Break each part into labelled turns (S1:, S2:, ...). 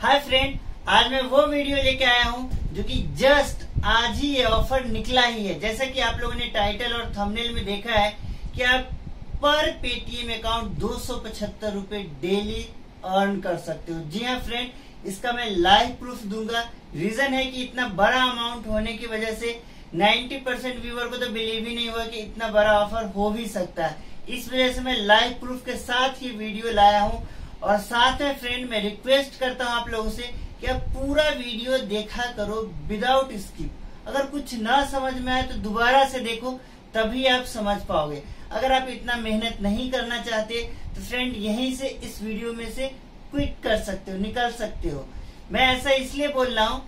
S1: hi friend आज मैं वो वीडियो लेके आया हूँ जो कि जस्ट आज ही ये ऑफर निकला ही है जैसा कि आप लोगों ने टाइटल और थंबनेल में देखा है कि आप पर पेटीएम अकाउंट दो सौ डेली अर्न कर सकते हो जी हाँ फ्रेंड इसका मैं लाइव प्रूफ दूंगा रीजन है कि इतना बड़ा अमाउंट होने की वजह से 90 परसेंट व्यूवर को तो बिलीव ही नहीं हुआ कि इतना बड़ा ऑफर हो भी सकता है इस वजह से मैं लाइव प्रूफ के साथ ही वीडियो लाया हूँ और साथ में फ्रेंड मैं रिक्वेस्ट करता हूँ आप लोगों से कि आप पूरा वीडियो देखा करो विदाउट स्किप अगर कुछ ना समझ में आए तो दोबारा से देखो तभी आप समझ पाओगे अगर आप इतना मेहनत नहीं करना चाहते तो फ्रेंड यहीं से इस वीडियो में से क्विट कर सकते हो निकल सकते हो मैं ऐसा इसलिए बोल रहा हूँ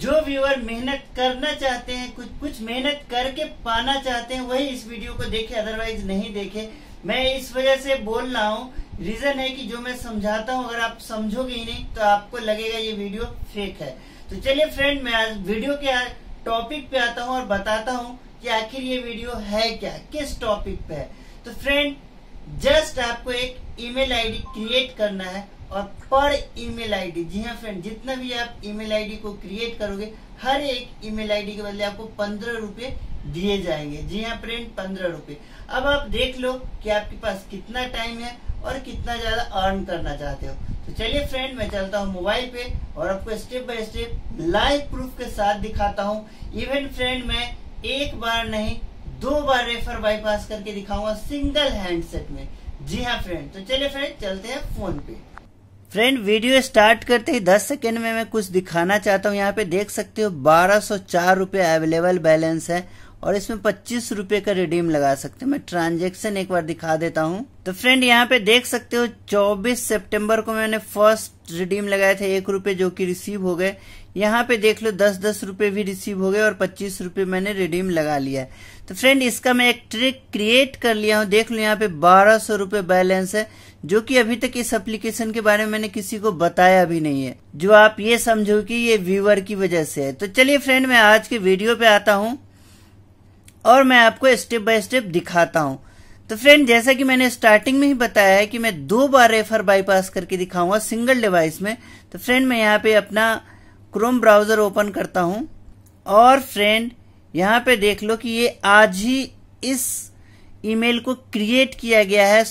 S1: जो व्यूअर मेहनत करना चाहते हैं कुछ कुछ मेहनत करके पाना चाहते हैं वही इस वीडियो को देखे अदरवाइज नहीं देखे मैं इस वजह से बोल रहा हूँ रीजन है कि जो मैं समझाता हूँ अगर आप समझोगे ही नहीं तो आपको लगेगा ये वीडियो फेक है तो चलिए फ्रेंड मैं आज वीडियो के टॉपिक पे आता हूँ और बताता हूँ कि आखिर ये वीडियो है क्या किस टॉपिक पे है तो फ्रेंड जस्ट आपको एक ईमेल आईडी क्रिएट करना है और पर ईमेल आईडी जी हाँ फ्रेंड जितना भी आप ईमेल आईडी को क्रिएट करोगे हर एक ईमेल आईडी के बदले आपको पंद्रह रूपए दिए जाएंगे जी हाँ फ्रेंड पंद्रह रूपए अब आप देख लो कि आपके पास कितना टाइम है और कितना ज्यादा अर्न करना चाहते हो तो चलिए फ्रेंड मैं चलता हूँ मोबाइल पे और आपको step by step live proof के साथ दिखाता हूँ इवन फ्रेंड मैं एक बार नहीं दो बार रेफर बाईपास करके दिखाऊंगा सिंगल हैंडसेट में जी हाँ फ्रेंड तो चलिए फ्रेंड चलते हैं फोन पे फ्रेंड वीडियो स्टार्ट करते ही 10 सेकेंड में मैं कुछ दिखाना चाहता हूँ यहाँ पे देख सकते हो बारह सौ चार अवेलेबल बैलेंस है और इसमें पच्चीस रूपए का रिडीम लगा सकते हैं मैं ट्रांजेक्शन एक बार दिखा देता हूँ तो फ्रेंड यहाँ पे देख सकते हो 24 सितंबर को मैंने फर्स्ट रिडीम लगाया था एक रूपये जो कि रिसीव हो गए यहाँ पे देख लो दस दस रूपये भी रिसीव हो गए और पच्चीस रूपए मैंने रिडीम लगा लिया तो फ्रेंड इसका मैं एक ट्रिक क्रिएट कर लिया हूँ देख लो यहाँ पे बारह सौ बैलेंस है जो कि अभी तक इस एप्लीकेशन के बारे में मैंने किसी को बताया भी नहीं है जो आप ये समझो कि ये व्यूअर की वजह से है तो चलिए फ्रेंड मैं आज के वीडियो पे आता हूँ और मैं आपको स्टेप बाय स्टेप दिखाता हूं तो फ्रेंड जैसा कि मैंने स्टार्टिंग में ही बताया है कि मैं दो बार रेफर बाईपास करके दिखाऊंगा सिंगल डिवाइस में तो फ्रेंड मैं यहाँ पे अपना क्रोम ब्राउजर ओपन करता हूं और फ्रेंड यहाँ पे देख लो कि ये आज ही इस ईमेल को क्रिएट किया गया है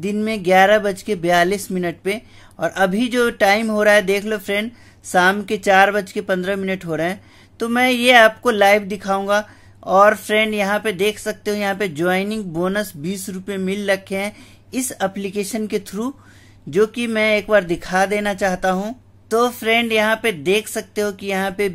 S1: दिन में ग्यारह बज के बयालीस मिनट पे और अभी जो टाइम हो रहा है देख लो फ्रेंड शाम के चार बज के पंद्रह मिनट हो रहे हैं तो मैं ये आपको लाइव दिखाऊंगा और फ्रेंड यहाँ पे देख सकते हो यहाँ पे ज्वाइनिंग बोनस बीस रुपये मिल रखे हैं इस एप्लीकेशन के थ्रू जो कि मैं एक बार दिखा देना चाहता हूँ तो फ्रेंड यहाँ पे देख सकते हो कि यहाँ पे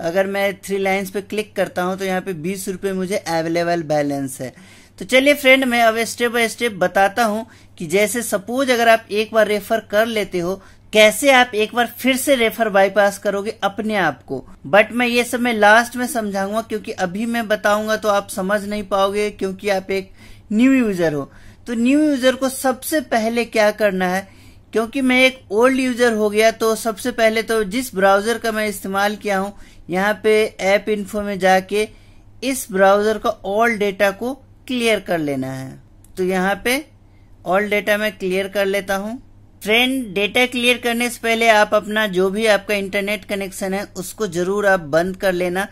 S1: अगर मैं थ्री लाइन्स पे क्लिक करता हूँ तो यहाँ पे बीस रुपये मुझे अवेलेबल बैलेंस है तो चलिए फ्रेंड मैं अब स्टेप बाय स्टेप बताता हूँ कि जैसे सपोज अगर आप एक बार रेफर कर लेते हो कैसे आप एक बार फिर से रेफर बाईपास करोगे अपने आप को बट मैं ये सब मैं लास्ट में समझाऊंगा क्योंकि अभी मैं बताऊंगा तो आप समझ नहीं पाओगे क्योंकि आप एक न्यू यूजर हो तो न्यू यूजर को सबसे पहले क्या करना है क्योंकि मैं एक ओल्ड यूजर हो गया तो सबसे पहले तो जिस ब्राउजर का मैं इस्तेमाल किया हूँ यहाँ पे ऐप इन्फो में जाके इस ब्राउजर का ऑल डेटा को क्लियर कर लेना है तो यहाँ पे ऑल डेटा मैं क्लियर कर लेता हूँ फ्रेंड डेटा क्लियर करने से पहले आप अपना जो भी आपका इंटरनेट कनेक्शन है उसको जरूर आप बंद कर लेना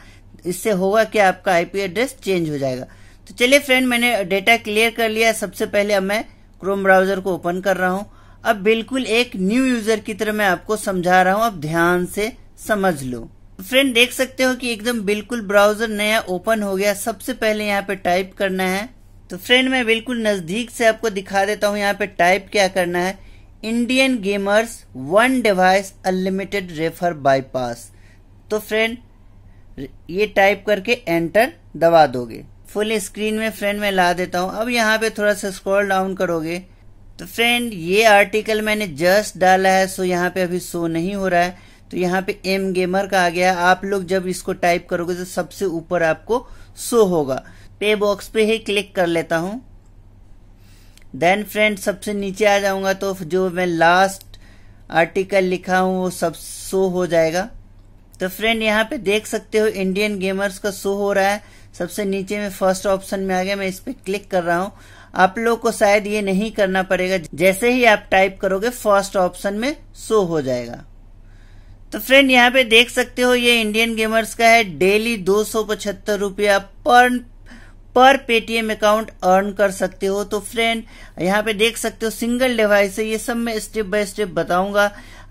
S1: इससे होगा कि आपका आईपी एड्रेस चेंज हो जाएगा तो चलिए फ्रेंड मैंने डेटा क्लियर कर लिया सबसे पहले अब मैं क्रोम ब्राउजर को ओपन कर रहा हूं अब बिल्कुल एक न्यू यूजर की तरह मैं आपको समझा रहा हूं अब ध्यान से समझ लो फ्रेंड देख सकते हो कि एकदम बिल्कुल ब्राउजर नया ओपन हो गया सबसे पहले यहाँ पे टाइप करना है तो फ्रेंड मैं बिल्कुल नजदीक से आपको दिखा देता हूँ यहाँ पे टाइप क्या करना है Indian gamers one device unlimited refer bypass तो फ्रेंड ये टाइप करके एंटर दबा दोगे फुल स्क्रीन में फ्रेंड मैं ला देता हूँ अब यहाँ पे थोड़ा सा स्क्रॉल डाउन करोगे तो फ्रेंड ये आर्टिकल मैंने जस्ट डाला है सो यहाँ पे अभी शो नहीं हो रहा है तो यहाँ पे एम गेमर का आ गया आप लोग जब इसको टाइप करोगे तो सबसे ऊपर आपको शो होगा पे बॉक्स पे ही क्लिक कर लेता हूँ देन फ्रेंड सबसे नीचे आ जाऊंगा तो जो मैं लास्ट आर्टिकल लिखा हूँ वो सब शो हो जाएगा तो फ्रेंड यहाँ पे देख सकते हो इंडियन गेमर्स का शो हो रहा है सबसे नीचे में फर्स्ट ऑप्शन में आ गया मैं इस पर क्लिक कर रहा हूँ आप लोग को शायद ये नहीं करना पड़ेगा जैसे ही आप टाइप करोगे फर्स्ट ऑप्शन में शो हो जाएगा तो फ्रेंड यहाँ पे देख सकते हो ये इंडियन गेमर्स का है डेली दो सौ पचहत्तर रुपया पर पर पेटीएम अकाउंट अर्न कर सकते हो तो फ्रेंड यहाँ पे देख सकते हो सिंगल डिवाइस है ये सब मैं स्टेप बाय स्टेप बताऊंगा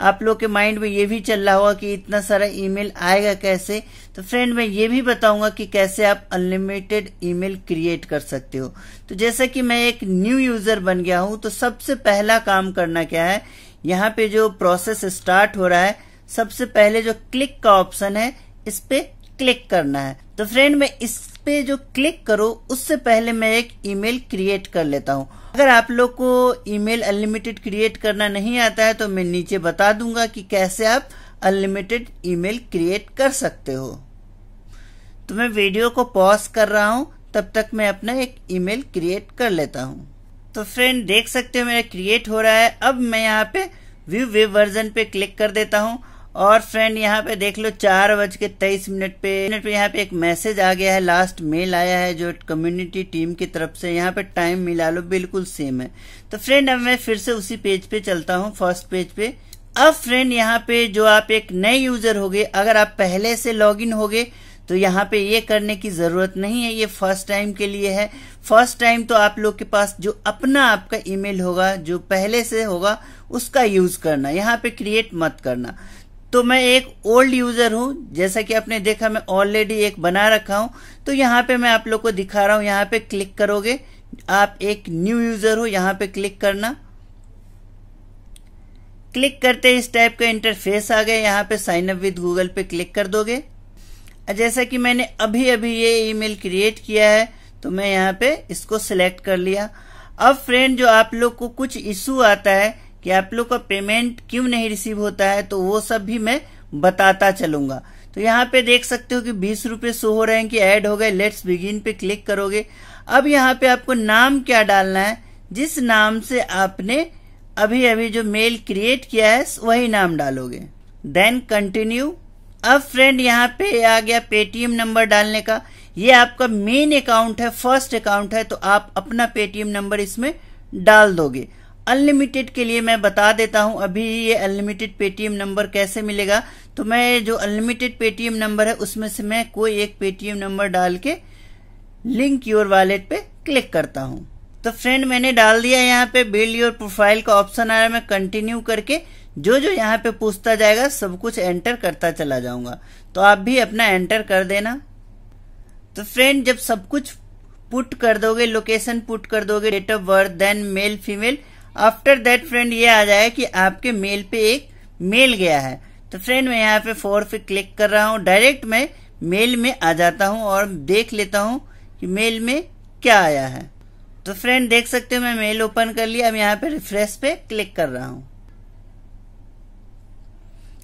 S1: आप लोग के माइंड में ये भी चल रहा होगा कि इतना सारा ईमेल आएगा कैसे तो फ्रेंड मैं ये भी बताऊंगा कि कैसे आप अनलिमिटेड ईमेल क्रिएट कर सकते हो तो जैसे कि मैं एक न्यू यूजर बन गया हूं तो सबसे पहला काम करना क्या है यहाँ पे जो प्रोसेस स्टार्ट हो रहा है सबसे पहले जो क्लिक का ऑप्शन है इस पे क्लिक करना है तो फ्रेंड मैं इस पे जो क्लिक करो उससे पहले मैं एक ईमेल क्रिएट कर लेता हूँ अगर आप लोग को ईमेल अनलिमिटेड क्रिएट करना नहीं आता है तो मैं नीचे बता दूंगा कि कैसे आप अनलिमिटेड ईमेल क्रिएट कर सकते हो तो मैं वीडियो को पॉज कर रहा हूँ तब तक मैं अपना एक ईमेल क्रिएट कर लेता हूँ तो फ्रेंड देख सकते हो मेरा क्रिएट हो रहा है अब मैं यहाँ पे व्यू वेब वर्जन पे क्लिक कर देता हूँ और फ्रेंड यहाँ पे देख लो चार बज के तेईस मिनट पे मिनट पे यहाँ पे एक मैसेज आ गया है लास्ट मेल आया है जो कम्युनिटी टीम की तरफ से यहाँ पे टाइम मिला लो बिल्कुल सेम है तो फ्रेंड अब मैं फिर से उसी पेज पे चलता हूँ फर्स्ट पेज पे अब फ्रेंड यहाँ पे जो आप एक नए यूजर हो गए अगर आप पहले से लॉग इन हो गए तो यहाँ पे ये करने की जरूरत नहीं है ये फर्स्ट टाइम के लिए है फर्स्ट टाइम तो आप लोग के पास जो अपना आपका ईमेल होगा जो पहले से होगा उसका यूज करना यहाँ पे क्रिएट मत करना तो मैं एक ओल्ड यूजर हूं जैसा कि आपने देखा मैं ऑलरेडी एक बना रखा हूं तो यहाँ पे मैं आप लोग को दिखा रहा हूं यहाँ पे क्लिक करोगे आप एक न्यू यूजर हो यहाँ पे क्लिक करना क्लिक करते इस टाइप का इंटरफेस आ गया यहाँ पे साइन अप विद गूगल पे क्लिक कर दोगे जैसा कि मैंने अभी अभी ये ईमेल क्रिएट किया है तो मैं यहाँ पे इसको सिलेक्ट कर लिया अब फ्रेंड जो आप लोग को कुछ इशू आता है कि आप लोग का पेमेंट क्यों नहीं रिसीव होता है तो वो सब भी मैं बताता चलूंगा तो यहाँ पे देख सकते हो कि बीस रूपए शो हो रहे हैं कि ऐड हो गए लेट्स बिगिन पे क्लिक करोगे अब यहाँ पे आपको नाम क्या डालना है जिस नाम से आपने अभी अभी जो मेल क्रिएट किया है वही नाम डालोगे देन कंटिन्यू अब फ्रेंड यहाँ पे आ गया पेटीएम नंबर डालने का ये आपका मेन अकाउंट है फर्स्ट अकाउंट है तो आप अपना पेटीएम नंबर इसमें डाल दोगे अनलिमिटेड के लिए मैं बता देता हूं अभी ये अनलिमिटेड पेटीएम नंबर कैसे मिलेगा तो मैं जो अनलिमिटेड पेटीएम नंबर है उसमें से मैं कोई एक पेटीएम नंबर डाल के लिंक योर वॉलेट पे क्लिक करता हूं तो फ्रेंड मैंने डाल दिया यहाँ पे बिल्ड योर प्रोफाइल का ऑप्शन आया मैं कंटिन्यू करके जो जो यहाँ पे पूछता जाएगा सब कुछ एंटर करता चला जाऊंगा तो आप भी अपना एंटर कर देना तो फ्रेंड जब सब कुछ पुट कर दोगे लोकेशन पुट कर दोगे date of birth then male female after that friend ये आ जाए कि आपके मेल पे एक मेल गया है तो फ्रेंड मैं यहाँ पे फोर पे क्लिक कर रहा हूँ डायरेक्ट मैं मेल में आ जाता हूँ और देख लेता हूँ कि मेल में क्या आया है तो फ्रेंड देख सकते हो मैं मेल ओपन कर लिया अब यहाँ पे रिफ्रेश पे क्लिक कर रहा हूँ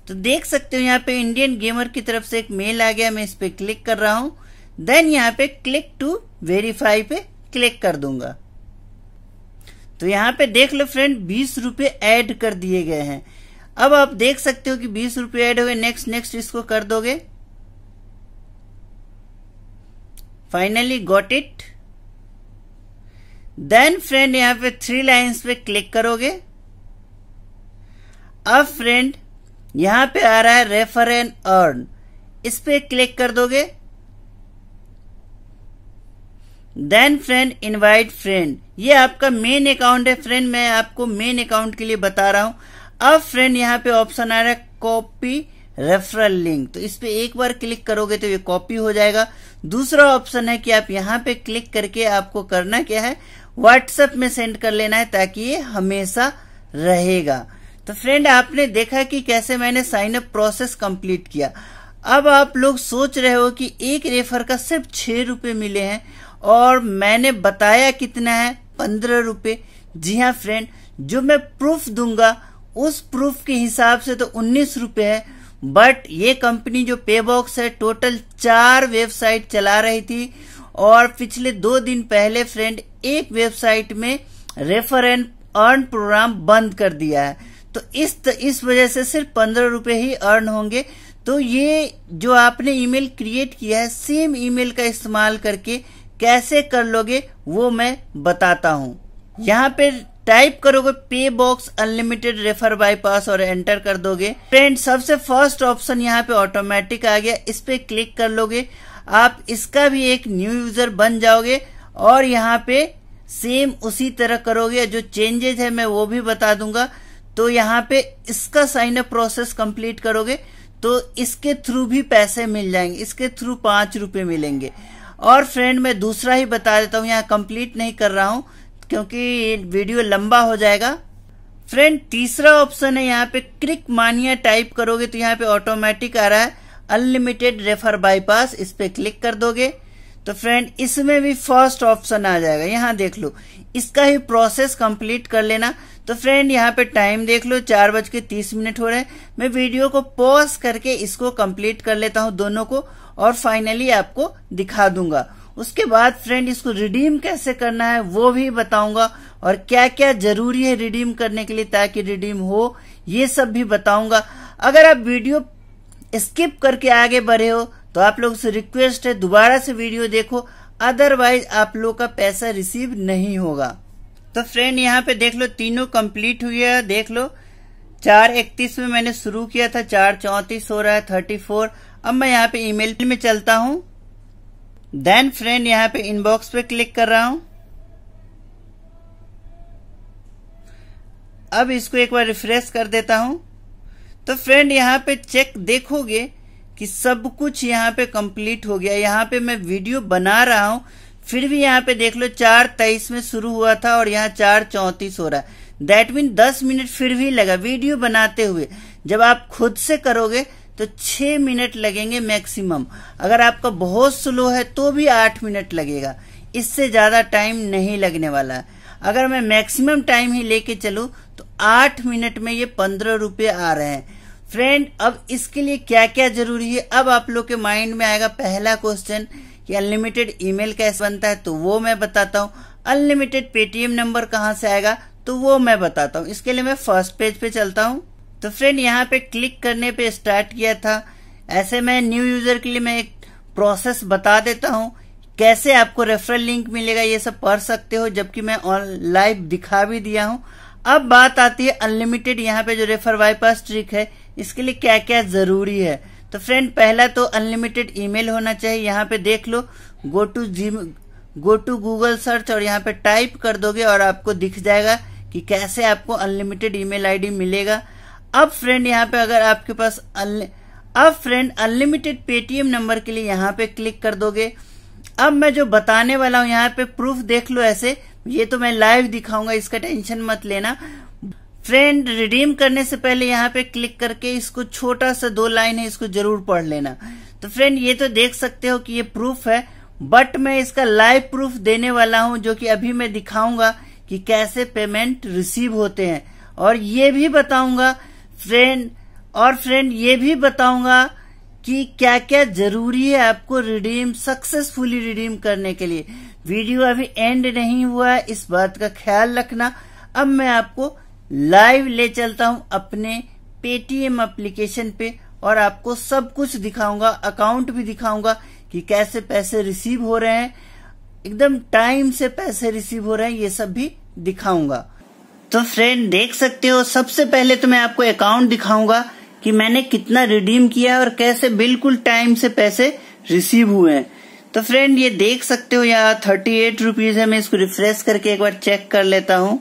S1: तो देख सकते हो यहाँ पे इंडियन गेमर की तरफ से एक मेल आ गया मैं इस पे क्लिक कर रहा हूँ देन यहाँ पे क्लिक टू वेरीफाई पे क्लिक कर दूंगा तो यहाँ पे देख लो फ्रेंड बीस रूपए एड कर दिए गए हैं अब आप देख सकते हो कि बीस रूपये एड हुए नेक्स्ट नेक्स्ट इसको कर दोगे finally got it then friend यहाँ पे थ्री लाइंस पे क्लिक करोगे अब फ्रेंड यहाँ पे आ रहा है रेफर एंड अर्न इस पे क्लिक कर दोगे देन फ्रेंड इनवाइट फ्रेंड ये आपका मेन अकाउंट है फ्रेंड मैं आपको मेन अकाउंट के लिए बता रहा हूँ अब फ्रेंड यहाँ पे ऑप्शन आ रहा है कॉपी रेफरल लिंक तो इस पे एक बार क्लिक करोगे तो ये कॉपी हो जाएगा दूसरा ऑप्शन है कि आप यहाँ पे क्लिक करके आपको करना क्या है व्हाट्सएप में सेंड कर लेना है ताकि ये हमेशा रहेगा तो फ्रेंड आपने देखा कि कैसे मैंने साइन अप प्रोसेस कंप्लीट किया अब आप लोग सोच रहे हो कि एक रेफर का सिर्फ छह रुपए मिले हैं और मैंने बताया कितना है पंद्रह रुपए जी हाँ फ्रेंड जो मैं प्रूफ दूंगा उस प्रूफ के हिसाब से तो उन्नीस रुपए है बट ये कंपनी जो पे बॉक्स है टोटल चार वेबसाइट चला रही थी और पिछले दो दिन पहले फ्रेंड एक वेबसाइट में रेफर एंड अर्न प्रोग्राम बंद कर दिया है तो इस त, इस वजह से सिर्फ पंद्रह रुपए ही अर्न होंगे तो ये जो आपने ईमेल क्रिएट किया है सेम ईमेल का इस्तेमाल करके कैसे कर लोगे वो मैं बताता हूँ यहाँ पे टाइप करोगे पे बॉक्स अनलिमिटेड रेफर बाईपास और एंटर कर दोगे फ्रेंड सबसे फर्स्ट ऑप्शन यहाँ पे ऑटोमेटिक आ गया इस पे क्लिक कर लोगे आप इसका भी एक न्यू यूजर बन जाओगे और यहाँ पे सेम उसी तरह करोगे जो चेंजेज है मैं वो भी बता दूंगा तो यहाँ पे इसका साइन अप प्रोसेस कंप्लीट करोगे तो इसके थ्रू भी पैसे मिल जाएंगे इसके थ्रू पांच रुपए मिलेंगे और फ्रेंड मैं दूसरा ही बता देता हूँ यहाँ कंप्लीट नहीं कर रहा हूँ क्योंकि वीडियो लंबा हो जाएगा फ्रेंड तीसरा ऑप्शन है यहाँ पे क्रिक मानिया टाइप करोगे तो यहाँ पे ऑटोमेटिक आ रहा है अनलिमिटेड रेफर बाईपास इस पे क्लिक कर दोगे तो फ्रेंड इसमें भी फर्स्ट ऑप्शन आ जाएगा यहाँ देख लो इसका ही प्रोसेस कंप्लीट कर लेना तो फ्रेंड यहाँ पे टाइम देख लो चार बज के तीस मिनट हो रहे हैं मैं वीडियो को पॉज करके इसको कंप्लीट कर लेता हूँ दोनों को और फाइनली आपको दिखा दूंगा उसके बाद फ्रेंड इसको रिडीम कैसे करना है वो भी बताऊंगा और क्या क्या जरूरी है रिडीम करने के लिए ताकि रिडीम हो ये सब भी बताऊंगा अगर आप वीडियो स्किप करके आगे बढ़े हो तो आप लोग से रिक्वेस्ट है दोबारा से वीडियो देखो अदरवाइज आप लोग का पैसा रिसीव नहीं होगा तो फ्रेंड यहाँ पे देख लो तीनों कंप्लीट हुई है देख लो चार इकतीस में मैंने शुरू किया था चार चौतीस हो रहा है थर्टी फोर अब मैं यहाँ पे ईमेल में चलता हूँ देन फ्रेंड यहाँ पे इनबॉक्स पे क्लिक कर रहा हूँ अब इसको एक बार रिफ्रेश कर देता हूँ तो फ्रेंड यहाँ पे चेक देखोगे कि सब कुछ यहाँ पे कंप्लीट हो गया यहाँ पे मैं वीडियो बना रहा हूँ फिर भी यहाँ पे देख लो चार तेईस में शुरू हुआ था और यहाँ चार चौतीस हो रहा है दैट मीन दस मिनट फिर भी लगा वीडियो बनाते हुए जब आप खुद से करोगे तो छह मिनट लगेंगे मैक्सिमम अगर आपका बहुत स्लो है तो भी आठ मिनट लगेगा इससे ज्यादा टाइम नहीं लगने वाला है अगर मैं मैक्सिमम टाइम ही लेके चलू तो आठ मिनट में ये पंद्रह रूपये आ रहे हैं फ्रेंड अब इसके लिए क्या क्या जरूरी है अब आप लोग के माइंड में आएगा पहला क्वेश्चन कि अनलिमिटेड ईमेल कैसे बनता है तो वो मैं बताता हूँ अनलिमिटेड पेटीएम नंबर कहाँ से आएगा तो वो मैं बताता हूँ इसके लिए मैं फर्स्ट पेज पे चलता हूँ तो फ्रेंड यहाँ पे क्लिक करने पे स्टार्ट किया था ऐसे मैं न्यू यूजर के लिए मैं एक प्रोसेस बता देता हूँ कैसे आपको रेफरल लिंक मिलेगा ये सब पढ़ सकते हो जबकि मैं लाइव दिखा भी दिया हूँ अब बात आती है अनलिमिटेड यहाँ पे जो रेफर वाई पास ट्रिक है इसके लिए क्या क्या जरूरी है तो फ्रेंड पहला तो अनलिमिटेड ईमेल होना चाहिए यहाँ पे देख लो go to G go to Google search और यहाँ पे टाइप कर दोगे और आपको दिख जाएगा कि कैसे आपको अनलिमिटेड ईमेल आईडी मिलेगा अब फ्रेंड यहाँ पे अगर आपके पास अब फ्रेंड अनलिमिटेड पेटीएम नंबर के लिए यहाँ पे क्लिक कर दोगे अब मैं जो बताने वाला हूँ यहाँ पे प्रूफ देख लो ऐसे ये तो मैं लाइव दिखाऊंगा इसका टेंशन मत लेना फ्रेंड रिडीम करने से पहले यहाँ पे क्लिक करके इसको छोटा सा दो लाइन है इसको जरूर पढ़ लेना तो फ्रेंड ये तो देख सकते हो कि ये प्रूफ है बट मैं इसका लाइव प्रूफ देने वाला हूँ जो कि अभी मैं दिखाऊंगा कि कैसे पेमेंट रिसीव होते हैं और ये भी बताऊंगा फ्रेंड और फ्रेंड ये भी बताऊंगा कि क्या क्या जरूरी है आपको रिडीम सक्सेसफुली रिडीम करने के लिए वीडियो अभी एंड नहीं हुआ है इस बात का ख्याल रखना अब मैं आपको लाइव ले चलता हूं अपने पेटीएम एप्लीकेशन पे और आपको सब कुछ दिखाऊंगा अकाउंट भी दिखाऊंगा कि कैसे पैसे रिसीव हो रहे हैं एकदम टाइम से पैसे रिसीव हो रहे हैं ये सब भी दिखाऊंगा तो फ्रेंड देख सकते हो सबसे पहले तो मैं आपको अकाउंट दिखाऊंगा कि मैंने कितना रिडीम किया और कैसे बिल्कुल टाइम से पैसे रिसीव हुए हैं तो फ्रेंड ये देख सकते हो यहाँ थर्टी एट रुपीज है मैं इसको रिफ्रेश करके एक बार चेक कर लेता हूँ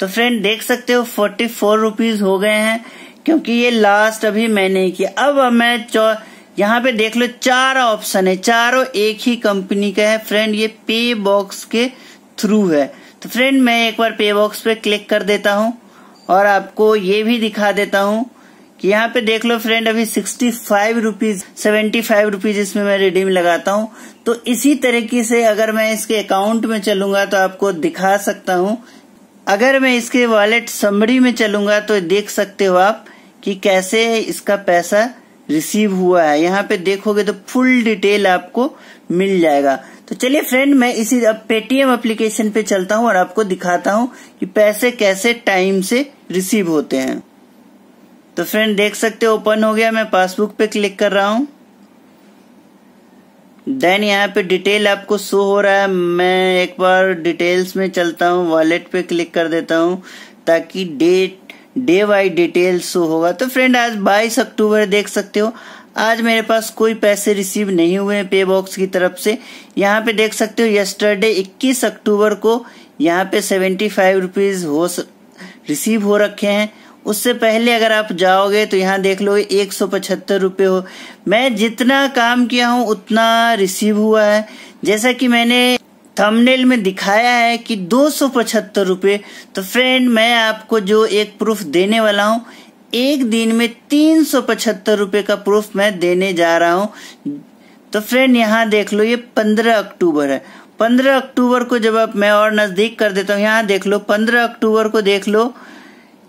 S1: तो फ्रेंड देख सकते हो फोर्टी फोर रूपीज हो गए हैं क्योंकि ये लास्ट अभी मैंने ही किया अब मैं यहाँ पे देख लो चार ऑप्शन है चारों एक ही कंपनी का है फ्रेंड ये पे बॉक्स के थ्रू है तो फ्रेंड मैं एक बार पे बॉक्स पे क्लिक कर देता हूँ और आपको ये भी दिखा देता हूँ कि यहाँ पे देख लो फ्रेंड अभी sixty five rupees seventy five rupees इसमें मैं रिडीम लगाता हूँ तो इसी तरीके से अगर मैं इसके अकाउंट में चलूंगा तो आपको दिखा सकता हूँ अगर मैं इसके वॉलेट समरी में चलूंगा तो देख सकते हो आप कि कैसे इसका पैसा रिसीव हुआ है यहाँ पे देखोगे तो फुल डिटेल आपको मिल जाएगा तो चलिए फ्रेंड मैं इसी अब पेटीएम एप्लीकेशन पे चलता हूँ और आपको दिखाता हूँ कि पैसे कैसे टाइम से रिसीव होते हैं तो फ्रेंड देख सकते हो ओपन हो गया मैं पासबुक पे क्लिक कर रहा हूँ देन यहाँ पे डिटेल आपको शो हो रहा है मैं एक बार डिटेल्स में चलता हूँ वॉलेट पे क्लिक कर देता हूँ ताकि date day by detail show होगा तो फ्रेंड आज बाईस अक्टूबर देख सकते हो आज मेरे पास कोई पैसे रिसीव नहीं हुए पे बॉक्स की तरफ से यहाँ पे देख सकते हो यस्टरडे इक्कीस अक्टूबर को यहाँ पे सेवेंटी फाइव रुपीज हो रिसीव हो रखे हैं उससे पहले अगर आप जाओगे तो यहाँ देख लो एक सौ पचहत्तर रुपये हो मैं जितना काम किया हूँ उतना रिसीव हुआ है जैसा कि मैंने थंबनेल में दिखाया है कि दो सौ पचहत्तर रुपये तो फ्रेंड मैं आपको जो एक प्रूफ देने वाला हूँ एक दिन में तीन सौ पचहत्तर रुपये का प्रूफ मैं देने जा रहा हूँ तो फ्रेंड यहाँ देख लो ये पंद्रह अक्टूबर है पंद्रह अक्टूबर को जब आप मैं और नज़दीक कर देता हूँ यहाँ देख लो पंद्रह अक्टूबर को देख लो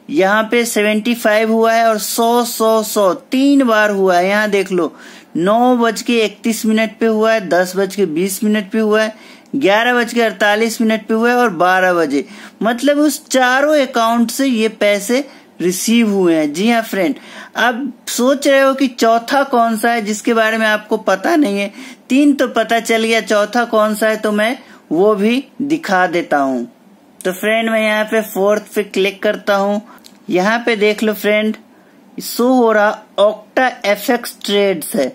S1: यहाँ पे सेवेंटी फाइव हुआ है और सौ सौ सौ तीन बार हुआ है यहाँ देख लो नौ बज के इकतीस मिनट पे हुआ है दस बज के बीस मिनट पे हुआ है ग्यारह बज के अड़तालीस मिनट पे हुआ है और बारह बजे मतलब उस चारों अकाउंट से ये पैसे रिसीव हुए हैं जी हाँ फ्रेंड अब सोच रहे हो कि चौथा कौन सा है जिसके बारे में आपको पता नहीं है तीन तो पता चल गया चौथा कौन सा है तो मैं वो भी दिखा देता हूँ तो फ्रेंड मैं यहाँ पे फोर्थ पे क्लिक करता हूँ यहाँ पे देख लो फ्रेंड शो हो रहा ऑक्टा एफेक्स ट्रेड्स है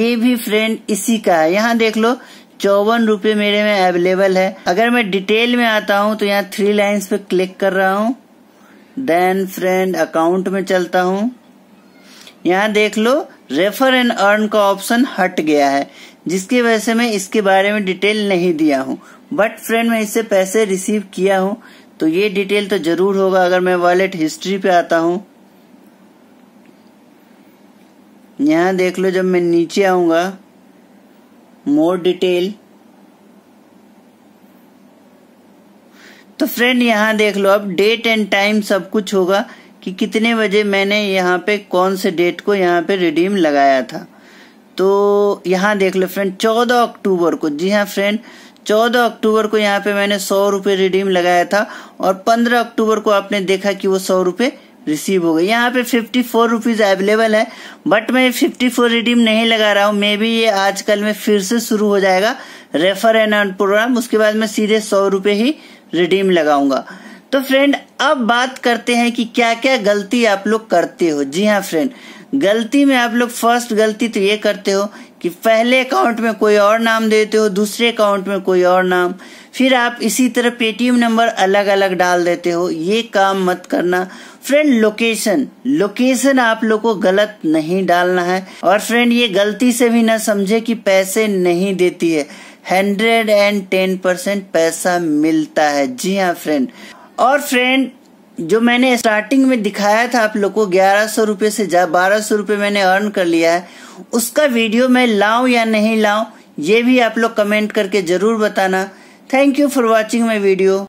S1: ये भी फ्रेंड इसी का है यहाँ देख लो चौवन रूपये मेरे में अवेलेबल है अगर मैं डिटेल में आता हूँ तो यहाँ थ्री लाइन्स पे क्लिक कर रहा हूँ देन फ्रेंड अकाउंट में चलता हूँ यहाँ देख लो रेफर एंड अर्न का ऑप्शन हट गया है जिसकी वजह से मैं इसके बारे में डिटेल नहीं दिया हूँ बट फ्रेंड मैं इससे पैसे रिसीव किया हूँ तो ये डिटेल तो जरूर होगा अगर मैं वॉलेट हिस्ट्री पे आता हूँ यहाँ देख लो जब मैं नीचे आऊंगा मोर डिटेल तो फ्रेंड यहाँ देख लो अब डेट एंड टाइम सब कुछ होगा कि कितने बजे मैंने यहाँ पे कौन से डेट को यहाँ पे रिडीम लगाया था तो यहाँ देख लो फ्रेंड चौदह अक्टूबर को जी हाँ फ्रेंड चौदह अक्टूबर को यहाँ पे मैंने सौ रुपये रिडीम लगाया था और पंद्रह अक्टूबर को आपने देखा कि वो सौ रुपये रिसीव हो गए यहाँ पे फिफ्टी फोर रुपीज़ अवेलेबल है बट मैं फिफ्टी फोर रिडीम नहीं लगा रहा हूँ मे बी ये आजकल में फिर से शुरू हो जाएगा रेफर एंड प्रोग्राम उसके बाद मैं सीधे सौ रुपये ही रिडीम लगाऊंगा तो फ्रेंड अब बात करते हैं कि क्या क्या गलती आप लोग करते हो जी हाँ फ्रेंड गलती में आप लोग फर्स्ट गलती तो ये करते हो कि पहले अकाउंट में कोई और नाम देते हो दूसरे अकाउंट में कोई और नाम फिर आप इसी तरह पेटीएम नंबर अलग अलग डाल देते हो ये काम मत करना फ्रेंड लोकेशन लोकेशन आप लोग को गलत नहीं डालना है और फ्रेंड ये गलती से भी ना समझे कि पैसे नहीं देती है हंड्रेड एंड टेन परसेंट पैसा मिलता है जी हाँ फ्रेंड और फ्रेंड जो मैंने स्टार्टिंग में दिखाया था आप लोग को ग्यारह सौ रूपये से बारह सौ रूपये मैंने अर्न कर लिया है उसका वीडियो मैं लाऊं या नहीं लाऊं ये भी आप लोग कमेंट करके जरूर बताना thank you for watching my video